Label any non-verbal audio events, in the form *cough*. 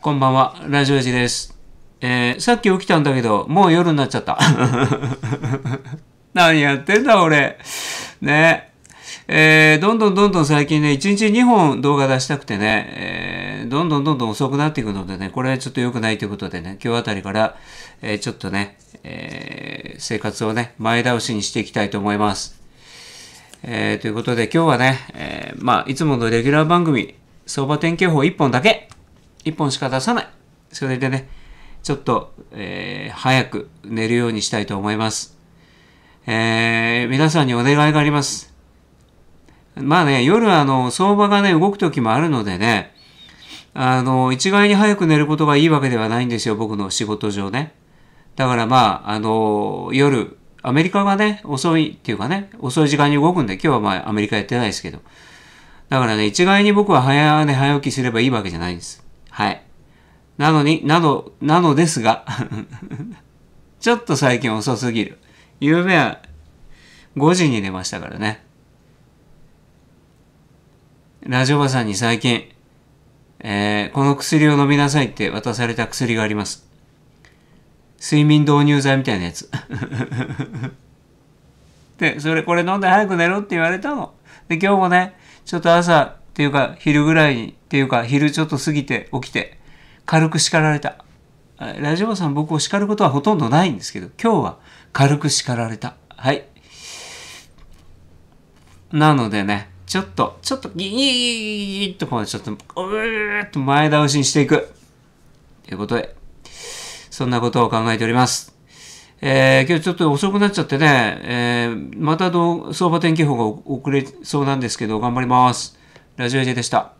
こんばんは、ラジオジです。えー、さっき起きたんだけど、もう夜になっちゃった。*laughs* 何やってんだ、俺。ね。えー、どんどんどんどん最近ね、1日2本動画出したくてね、えー、どんどんどんどん遅くなっていくのでね、これはちょっと良くないということでね、今日あたりから、えー、ちょっとね、えー、生活をね、前倒しにしていきたいと思います。えー、ということで今日はね、えー、まあ、いつものレギュラー番組、相場天気予報1本だけ1本しか出さない。それでね、ちょっと、えー、早く寝るようにしたいと思います。えー、皆さんにお願いがあります。まあね、夜あの、相場がね、動く時もあるのでね、あの、一概に早く寝ることがいいわけではないんですよ、僕の仕事上ね。だからまあ、あの、夜、アメリカがね、遅いっていうかね、遅い時間に動くんで、今日はまあアメリカやってないですけど。だからね、一概に僕は早寝早起きすればいいわけじゃないんです。はい。なのに、など、なのですが *laughs* ちょっと最近遅すぎる。夢は5時に寝ましたからね。ラジオバさんに最近、えー、この薬を飲みなさいって渡された薬があります。睡眠導入剤みたいなやつ。*laughs* で、それこれ飲んで早く寝ろって言われたの。で、今日もね、ちょっと朝っていうか昼ぐらいにっていうか、昼ちょっと過ぎて起きて、軽く叱られた。ラジオさん僕を叱ることはほとんどないんですけど、今日は軽く叱られた。はい。なのでね、ちょっと、ちょっと、ギーギっとこう、ちょっと、うーっと前倒しにしていく。ということで、そんなことを考えております。えー、今日ちょっと遅くなっちゃってね、えー、また相場天気予報が遅れそうなんですけど、頑張ります。ラジオ AJ でした。